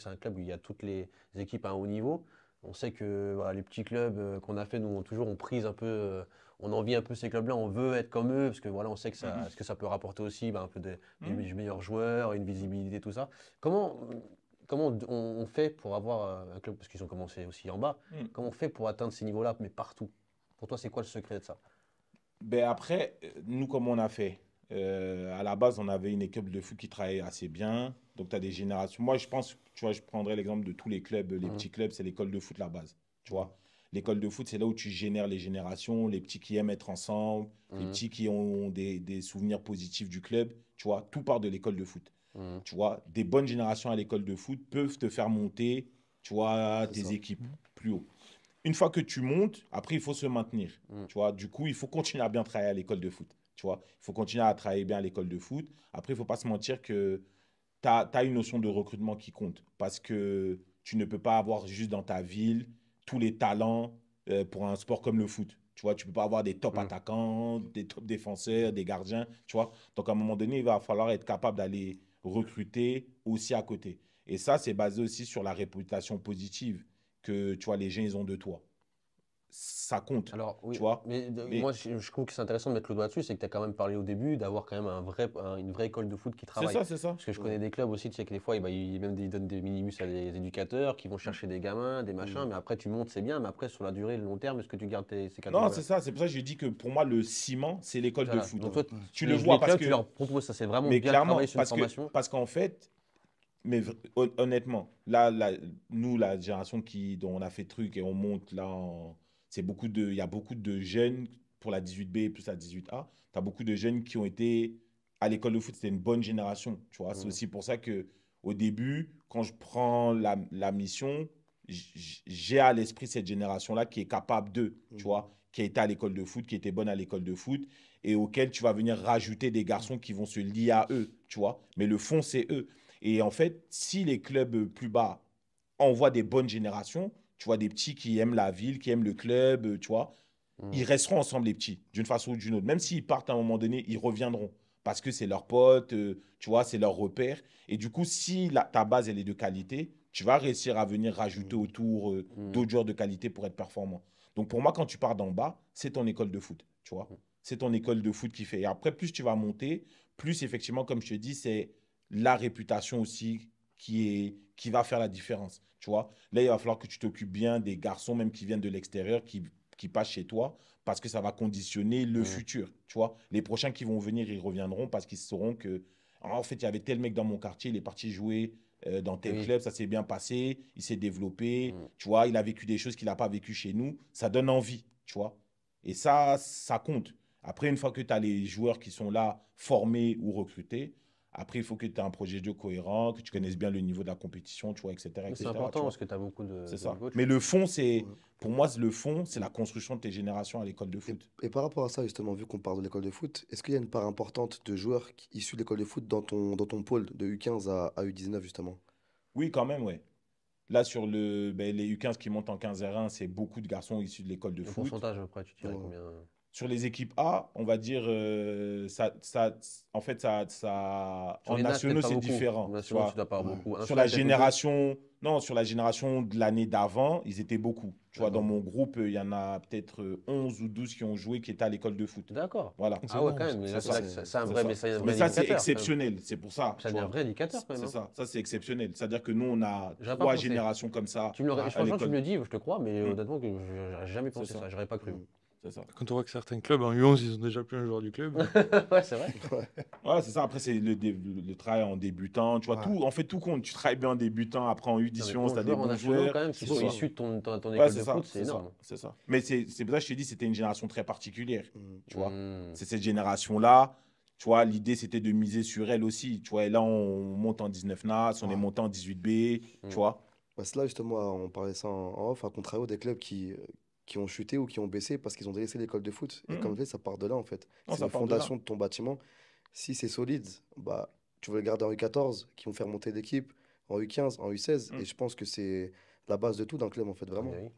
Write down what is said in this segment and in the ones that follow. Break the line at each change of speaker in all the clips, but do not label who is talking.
c'est un club où il y a toutes les équipes à un haut niveau. On sait que les petits clubs euh, qu'on a fait, nous, on, toujours, on prise un peu, euh, on envie un peu ces clubs-là, on veut être comme eux, parce que voilà, on sait que ça, mhm. ce que ça peut rapporter aussi, ben, un peu des, mhm. meilleurs joueurs, une visibilité, tout ça. Comment, comment on, fait pour avoir euh, un club, parce qu'ils ont commencé aussi en bas, mhm. comment on fait pour atteindre ces niveaux-là, mais partout Pour toi, c'est quoi le secret de ça
ben Après, nous, comment on a fait euh, à la base, on avait une équipe de foot qui travaillait assez bien. Donc, tu as des générations. Moi, je pense, tu vois, je prendrais l'exemple de tous les clubs. Les mmh. petits clubs, c'est l'école de foot, la base. Tu vois L'école de foot, c'est là où tu génères les générations, les petits qui aiment être ensemble, les mmh. petits qui ont des, souvenirs positifs du club. Tu vois, tout part de l'école de foot. Mmh. Tu vois, des bonnes générations à l'école de foot peuvent te faire monter, tu vois, tes équipes plus haut une fois que tu montes, après, il faut se maintenir. Tu vois, du coup, il faut continuer à bien travailler à l'école de foot. Tu vois, il faut continuer à travailler bien à l'école de foot. Après, il ne faut pas se mentir que tu as, une notion de recrutement qui compte parce que tu ne peux pas avoir juste dans ta ville tous les talents euh, pour un sport comme le foot. Tu vois, tu peux pas avoir des top mm. attaquants, des top défenseurs, des gardiens, tu vois. Donc, à un moment donné, il va falloir être capable d'aller recruter aussi à côté. Et ça, c'est basé aussi sur la réputation positive que, tu vois, les gens, ils ont de toi ça compte. Alors, oui, tu vois
mais, moi, je, trouve que c'est intéressant de mettre le doigt dessus, c'est que tu as quand même parlé au début d'avoir quand même un vrai, une vraie école de foot qui travaille. C'est ça, c'est ça. Parce que je connais des clubs aussi, tu sais que des fois, eh ben, ils, bah, ils même, ils donnent des minimus à des éducateurs qui vont chercher des gamins, des mm. machins, mais après, tu montes, c'est bien, mais après, sur la durée, le long terme, est-ce que tu gardes tes, ces cadres Non, c'est
ça, c'est pour ça que j'ai dit que pour moi, le ciment, c'est l'école de foot. tu le vois parce que. Tu leur proposes, ça, c'est vraiment mais clairement, parce parce qu'en fait, mais honnêtement, là, nous, la génération qui, dont on a fait truc et on monte là c'est beaucoup de, il y a beaucoup de jeunes pour la 18B plus la 18A. Tu as beaucoup de jeunes qui ont été à l'école de foot, c'était une bonne génération. Tu vois, c'est mmh. aussi pour ça que au début, quand je prends la, la mission, j'ai à l'esprit cette génération-là qui est capable de, tu vois, mmh. qui a été à l'école de foot, qui était bonne à l'école de foot, et auquel tu vas venir rajouter des garçons qui vont se lier à eux, tu vois. Mais le fond, c'est eux. Et en fait, si les clubs plus bas envoient des bonnes générations, tu vois, des petits qui aiment la ville, qui aiment le club, euh, tu vois. Hmm. Ils resteront ensemble, les petits, d'une façon ou d'une autre. Même s'ils partent à un moment donné, ils reviendront. Parce que c'est leur pote, euh, tu vois, c'est leur repère. Et du coup, si ta base, elle est de qualité, tu vas réussir à venir rajouter hmm. autour euh, hmm. d'autres joueurs de qualité pour être performant. Donc pour moi, quand tu pars d'en bas, c'est ton école de foot, tu vois. C'est ton école de foot qui fait. Et après, plus tu vas monter, plus effectivement, comme je te dis, c'est la réputation aussi qui est, qui va faire la différence. Tu vois, là, il va falloir que tu t'occupes bien des garçons, même qui viennent de l'extérieur, qui, passent chez toi, parce que ça va conditionner le futur. Tu vois, les prochains qui vont venir, ils reviendront parce qu'ils sauront que, ah, en fait, il y avait tel mec dans mon quartier, il est parti jouer euh, dans tel club, ça s'est bien passé, il s'est développé, mm. tu vois, il a vécu des choses qu'il n'a pas vécues chez nous, ça donne envie, tu vois. Et ça, ça compte. Après, une fois que tu as les joueurs qui sont là, formés ou recrutés, après, il faut que tu aies un projet de cohérent, que tu connaisses bien le niveau de la compétition, tu vois, etc. C'est important parce que tu as beaucoup de. Mais le fond, c'est. Pour moi, le fond, c'est la construction de tes générations à l'école de foot. Et, par rapport à ça, justement, vu qu'on parle de l'école de foot, est-ce qu'il y a une part importante de
joueurs issus de l'école de foot dans ton, dans ton pôle de U15 à, U19, justement
Oui, quand même, oui. Là, sur le, ben, les U15 qui montent en 15 R1, c'est beaucoup de garçons issus de l'école de foot. pourcentage, tu dirais combien Sur les équipes A, on va dire, euh, en fait, ça, ça... en nationaux, c'est différent. tu pas beaucoup. Sur la génération, non, sur la génération de l'année d'avant, ils étaient beaucoup. Tu vois, dans mon groupe, il y en a peut-être 11 euh, ou 12 qui ont joué, qui étaient à l'école de foot. D'accord. Voilà. Ah ouais, quand même. C'est un vrai Mais ça, c'est exceptionnel. C'est pour ça. C'est un vrai indicateur, quand même. C'est ça. Hein. Ça, c'est exceptionnel. C'est-à-dire que nous, on a trois générations comme ça. Tu me le dis,
je te crois, mais hmm. honnêtement, j'aurais jamais pensé ça. J'aurais pas cru. Hmm. Quand on voit que certains clubs en U11, ils ont déjà plus un joueur du club. ouais, c'est vrai.
ouais, c'est ça. Après, c'est le, travail en débutant. Tu vois, tout, en fait, tout compte. Tu travailles bien en débutant, après en U11, tu as des bons joueurs. quand de ton, ton, ça, c'est C'est ça. Mais c'est pour ça je t'ai dit, c'était une génération très particulière. Mm. Tu vois, mm. c'est cette génération-là. Tu vois, l'idée, c'était de miser sur elle aussi. Tu vois, et là, on monte en 19 NAS, on est monté en 18B. Tu mm. vois. là, justement, on parlait ça en off, à contrario des clubs qui, euh, qui ont chuté ou qui ont
baissé parce qu'ils ont délaissé l'école de foot. Et mhm. comme je ça part de là, en fait. c'est la fondation de, ton bâtiment. Si c'est solide, bah, tu veux le garder en U14, qui vont faire monter l'équipe en U15, en U16. Mhm. Et je pense que c'est la base de tout d'un club, en fait, vraiment. Eh oui.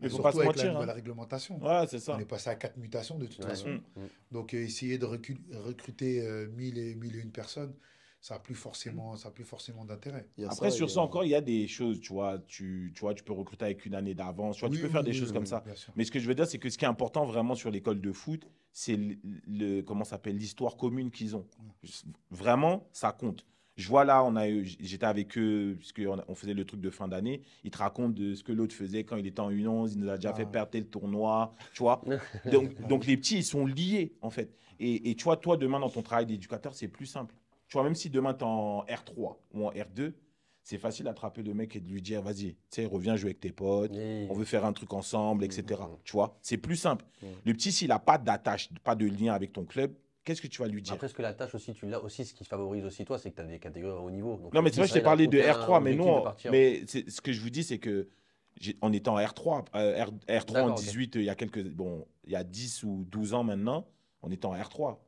Mais faut pas la, hein.
réglementation. Ouais, c'est ça. On est passé à quatre mutations, de toute façon. Mhm. Donc, euh, essayer de recruter 1000 euh, et mille une personnes, ça n'a plus forcément, ça plus forcément d'intérêt. Après, sur ça encore, il y a des choses, tu vois, tu, tu, vois, tu peux recruter avec une année d'avance, tu, tu peux faire des choses comme ça. Mais ce que je veux dire, c'est que ce qui est important vraiment sur l'école de foot, c'est le, comment s'appelle l'histoire commune qu'ils ont. Vraiment, ça compte. Je vois là, on a j'étais avec eux puisqu'on on faisait le truc de fin d'année. Ils te racontent de ce que l'autre faisait quand il était en u 11 Il nous a déjà ah fait perdre le tournoi, tu vois. donc, donc, les petits, ils sont liés en fait. Et, et tu vois, toi demain dans ton travail d'éducateur, c'est plus simple. Tu vois, même si demain, tu es en R3 ou en R2, c'est facile d'attraper le mec et de lui dire, vas-y, tu sais, reviens jouer avec tes potes, on veut faire un truc ensemble, etc. Mm, mm, mm. Tu vois, c'est plus simple. Le petit, s'il n'a pas d'attache, pas de lien avec ton club, qu'est-ce que tu vas lui dire Après,
ce que l'attache aussi, tu l'as aussi, ce qui favorise aussi toi, c'est que tu as des catégories à haut niveau. non, mais euh, c'est vrai, je t'ai parlé de R3, mais non, mais
ce que je vous dis, c'est que en étant R3, R, 3 euh, en 18, euh, il y a quelques, bon, il y a 10 ou 12 ans maintenant, on était en R3.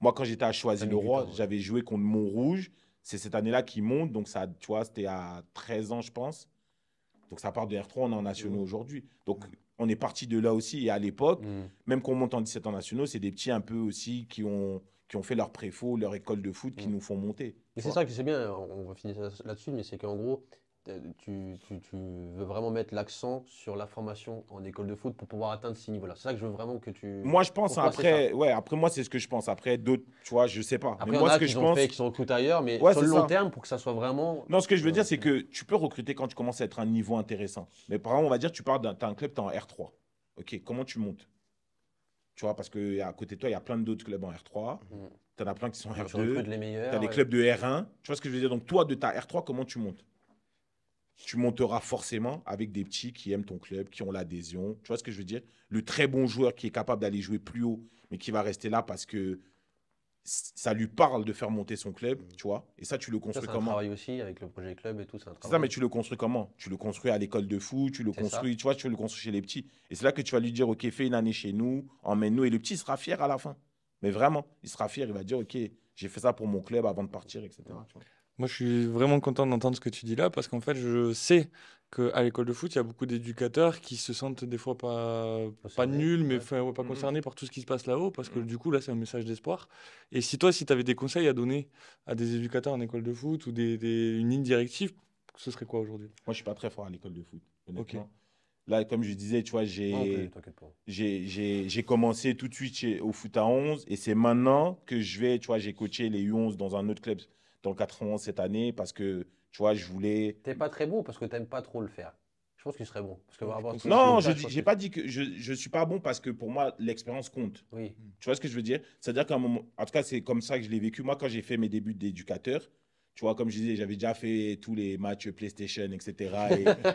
Moi, quand j'étais à Choisy-le-Roi, j'avais joué contre Montrouge. C'est cette année-là qui monte. Donc, ça, tu vois, c'était à 13 ans, je pense. Donc, ça part de R3, on est en nationaux aujourd'hui. Donc, on est parti de là aussi. Et à l'époque, mm. même qu'on monte en 17 ans nationaux, c'est des petits un peu aussi qui ont, qui ont fait leur préfaux, leur école de foot, qui mm. nous font monter. Mais c'est ça que c'est
bien, on va finir là-dessus, mais c'est qu'en gros, tu, tu, veux vraiment mettre l'accent sur la formation en école de foot pour pouvoir atteindre ces niveaux-là. C'est ça que je veux vraiment que tu. Moi, je pense après.
Ouais, après moi, c'est ce que je pense. Après d'autres, tu vois, je sais pas. Après, mais moi, ce que je pense, fait, qui sont
recrutés ailleurs, mais sur le long terme, pour que ça soit vraiment.
Non, ce que je veux euh, dire, c'est que tu peux recruter quand tu commences à être un niveau intéressant. Mais par exemple, on va dire, tu pars d'un, un club, tu es en R3. Ok, comment tu montes Tu vois, parce qu'à côté de toi, il y a plein d'autres clubs en R3. Tu en as plein qui sont en R2. Tu as des clubs de R1. Tu vois ce que je veux dire Donc, toi, de ta R3, comment tu montes tu monteras forcément avec des petits qui aiment ton club, qui ont l'adhésion. Tu vois ce que je veux dire Le très bon joueur qui est capable d'aller jouer plus haut, mais qui va rester là parce que ça lui parle de faire monter son club, mm. tu vois. Et ça, tu le construis comment aussi avec
le projet club et tout. C'est ça, mais tu
le construis comment Tu le construis à l'école de foot, tu le construis, tu vois, tu le construis chez les petits. Et c'est là que tu vas lui dire, ok, fais une année chez nous, emmène-nous. Et le petit sera fier à la fin. Mais vraiment, il sera fier, il va dire, ok, j'ai fait ça pour mon club avant de partir, etc.
Moi, je suis vraiment content d'entendre ce que tu dis là parce qu'en fait, je sais qu'à l'école de foot, il y a beaucoup d'éducateurs qui se sentent des fois pas, pas nuls, mais pas concernés par tout ce qui se passe là-haut parce que mm. du coup, là, c'est un message d'espoir. Et si toi, si tu avais des conseils à donner à des éducateurs en école de foot ou des, une ligne directive, ce serait quoi
aujourd'hui Moi, je suis pas très fort à l'école de foot. Honnêtement. Là, comme je disais, tu vois, j'ai ah, j'ai commencé tout de suite au foot à 11 et c'est maintenant que je vais, tu vois, j'ai coaché les U11 dans un autre club dans le ans cette année parce que, tu vois, je voulais.
T'es pas très bon parce que t'aimes pas trop le faire. Je pense qu'il serait bon. Parce que, non, je
n'ai pas dit que je ne suis pas bon parce que pour moi, l'expérience compte. Oui. Tu vois ce que je veux dire C'est-à-dire qu'à un moment, en tout cas, c'est comme ça que je l'ai vécu. Moi, quand j'ai fait mes débuts d'éducateur, tu vois, comme je disais, j'avais déjà fait tous les matchs PlayStation, etc.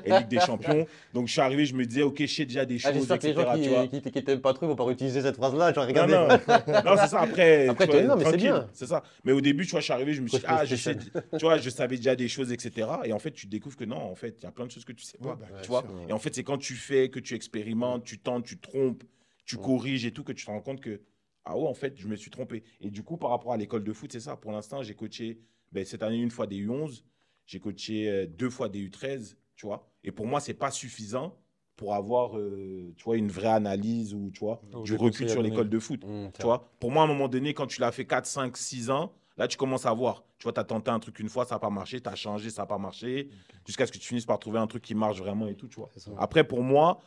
et, Ligue des Champions. Donc, je suis arrivé, je me disais, OK, je sais déjà des ah, choses, etc. les gens qui, tu pas trop vont pas utiliser cette phrase-là. Genre, regardez. Non, c'est ça. Après, non, mais c'est bien. C'est ça. Mais au début, tu vois, je suis arrivé, je me suis dit, ah, je sais, tu vois, je savais déjà des choses, etc. Et en fait, tu découvres que non, en fait, il y a plein de choses que tu sais pas. Bah, tu vois. Et en fait, c'est quand tu fais, que tu expérimentes, tu tentes, tu trompes, tu corriges et tout, que tu te rends compte que, ah ouais, en fait, je me suis trompé. Et du coup, par rapport à l'école de foot, c'est ça. Pour l'instant, j'ai coaché ben, cette année, une fois des U11, j'ai coaché euh, deux fois des U13, tu vois. Et pour moi, c'est pas suffisant pour avoir, euh, tu vois, une vraie analyse ou, tu vois, du recul sur l'école de foot, mmh, tu vois. Pour moi, à un moment donné, quand tu l'as fait 4, 5, 6 ans, là, tu commences à voir. Tu vois, tu as tenté un truc une fois, ça n'a pas marché, tu as changé, ça n'a pas marché, jusqu'à ce que tu finisses par trouver un truc qui marche vraiment et tout, tu vois. Après, pour moi,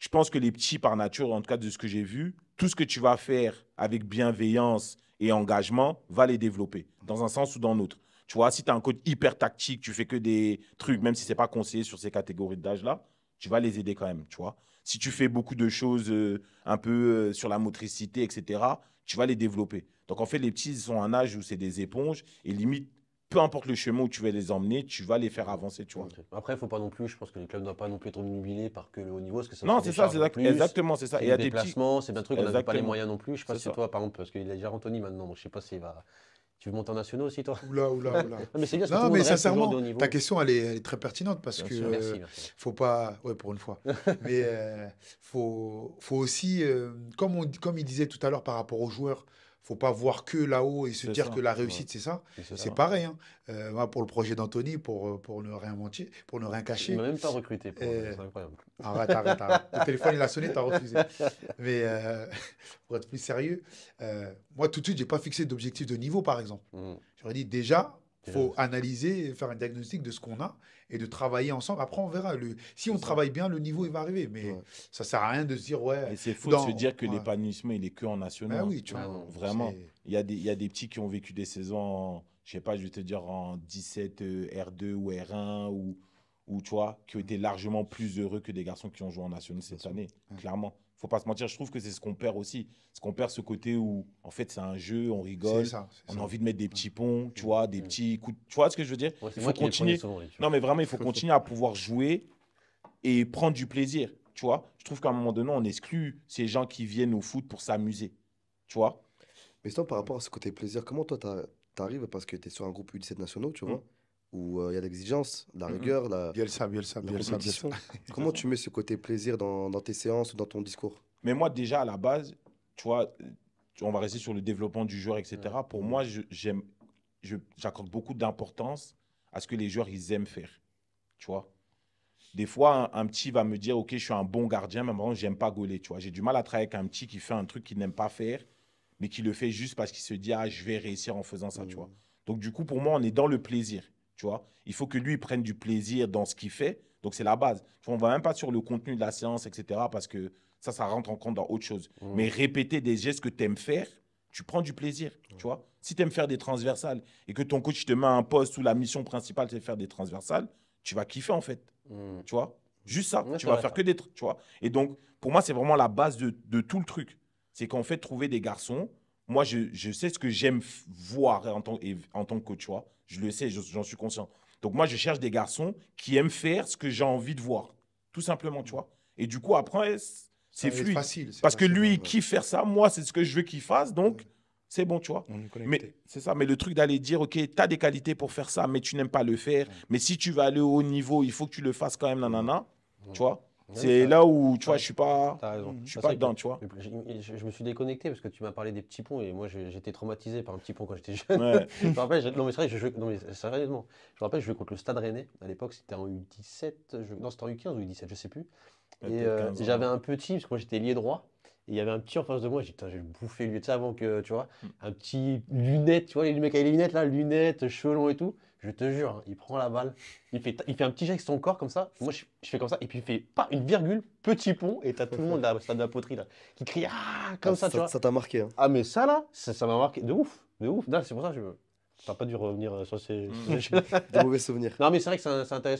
je pense que les petits, par nature, en tout cas de ce que j'ai vu, tout ce que tu vas faire avec bienveillance et engagement va les développer, dans un sens ou dans l'autre. Tu vois, si tu as un code hyper tactique, tu fais que des trucs, même si c'est pas conseillé sur ces catégories d'âge-là, tu vas les aider quand même, tu vois. Si tu fais beaucoup de choses euh, un peu euh, sur la motricité, etc., tu vas les développer. Donc en fait, les petits, ils sont un âge où c'est des éponges et limite, peu importe le chemin où tu vas les emmener, tu vas les faire avancer, tu vois.
Après, il ne faut pas non plus, je pense que les clubs ne doivent pas non plus être nubilé par que le haut niveau, parce que ça Non, c'est ça, exactement, c'est ça. il y a des placements, c'est un truc, on n'a pas les moyens non plus. Je sais pas si toi, par exemple, parce qu'il a déjà Anthony maintenant, donc je sais pas s'il va tu veux monter en nationaux aussi, toi Oula, oula, oula. mais c'est bien Non, mais sincèrement, ta question, elle est, très pertinente parce que. Euh,
faut pas. Ouais, pour une fois. mais il euh, faut, faut aussi, euh, comme, comme il disait tout à l'heure par rapport aux joueurs, faut pas voir que là-haut et se dire que la
réussite, c'est ça. C'est pareil. Hein. Euh, pour le projet d'Anthony, pour, euh, pour ne rien mentir, pour
ne rien cacher. Il m'a même pas
recruté. Euh, c'est incroyable. Arrête, arrête, arrête. le téléphone, il a sonné, tu as refusé.
Mais pour être plus sérieux, moi, tout de suite, je n'ai pas fixé d'objectif de niveau, par exemple. Mm. J'aurais dit déjà, il faut analyser, faire un diagnostic de ce qu'on a et de travailler ensemble. Après, on verra. Le, si on travaille bien, le niveau, il va arriver. Mais ça ça sert à rien de se dire, ouais. c'est faux de se dire que l'épanouissement, il est que en national. Ben oui, ah vraiment. Il y, a des, y a des petits qui ont vécu des saisons, je sais pas, je vais te dire en 17, euh, R2 ou R1 ou ou tu vois, qui ont été largement plus heureux que des garçons qui ont joué en national cette année, clairement faut pas se mentir, je trouve que c'est ce qu'on perd aussi. Ce qu'on perd, ce côté où, en fait, c'est un jeu, on rigole, on a envie de mettre des petits ponts, tu vois, des petits coups. Tu vois ce que je veux dire Il faut continuer. non, mais vraiment, il faut continuer à pouvoir jouer et prendre du plaisir. Tu vois, je trouve qu'à un moment donné, on exclut ces gens qui viennent au foot pour s'amuser. Tu vois Mais sinon, par rapport à ce côté plaisir, comment toi,
tu arrives parce que tu es sur un groupe U17 nationaux, tu mm. vois où euh, il y a l'exigence, la mhm. rigueur, la,
Comment tu mets ce côté plaisir dans, tes séances ou dans ton discours Mais moi, déjà, à la base, tu vois, on va rester sur le développement du joueur, etc. Pour moi, j'accorde beaucoup d'importance à ce que les joueurs, ils aiment faire, tu vois. Des fois, un, petit va me dire, OK, je suis un bon gardien, mais je j'aime pas gauler, tu J'ai du mal à travailler avec un petit qui fait un truc qu'il n'aime pas faire, mais qui le fait juste parce qu'il se dit, ah, je vais réussir en faisant ça, tu mm. vois. Donc, du coup, pour moi, on est dans le plaisir il faut que lui prenne du plaisir dans ce qu'il fait. Donc c'est la base. On ne va même pas sur le contenu de la séance, etc. Parce que ça, ça rentre en compte dans autre chose. Mmh. Mais répéter des gestes que tu aimes faire, tu prends du plaisir. Mmh. si tu aimes faire des transversales et que ton coach te met un poste où la mission principale c'est de faire des transversales, tu vas kiffer en fait. Mmh. Tu juste ça. tu vas faire que des trucs. Et donc pour moi, c'est vraiment la base de, tout le truc. C'est qu'en fait, trouver des garçons. Moi, je, sais ce que j'aime voir en tant, en tant que coach, je le sais, j'en suis conscient. Donc moi, je cherche des garçons qui aiment faire ce que j'ai envie de voir, tout simplement, tu vois. Et du coup, après, c'est fluide. Facile, Parce que lui, il fait kiffe faire ça. Moi, c'est ce que je veux qu'il fasse. Donc, c'est bon, tu vois. On est mais c'est ça. Mais le truc d'aller dire, OK, tu as des qualités pour faire ça, mais tu n'aimes pas le faire. Mais si tu veux aller au haut niveau, il faut que tu le fasses quand même, nanana. Tu vois c'est là où, tu vois, je suis pas, je suis pas dedans, tu vois.
Je, me suis déconnecté parce que tu m'as parlé des petits ponts et moi j'étais traumatisé par un petit pont quand j'étais jeune. je me rappelle, non mais je sérieusement, je me rappelle, je jouais contre le Stade rené À l'époque, c'était en U17, non c'était en U15 ou U17, je sais plus. Et euh, hein. j'avais un petit parce que moi j'étais lié droit. Et il y avait un petit en face de moi, j'ai bouffé je vais lui, avant que, tu vois, hmm. un petit lunette, tu vois, les mecs avec les lunettes là, lunettes, chelon et tout. Je te jure, hein, il prend la balle, il fait, il fait un petit jet avec son corps comme ça. Moi, je, fais comme ça, et puis il fait pas une virgule, petit pont, et t'as tout le monde là, de la poterie là, qui crie ah comme ah, ça, ça, Ça t'a marqué. Hein. Ah mais ça là, ça m'a marqué de ouf, de ouf. C'est pour ça que je. T'as pas dû revenir euh, sur ces. Mmh. mauvais souvenirs. Non mais c'est vrai que c'est intéressant.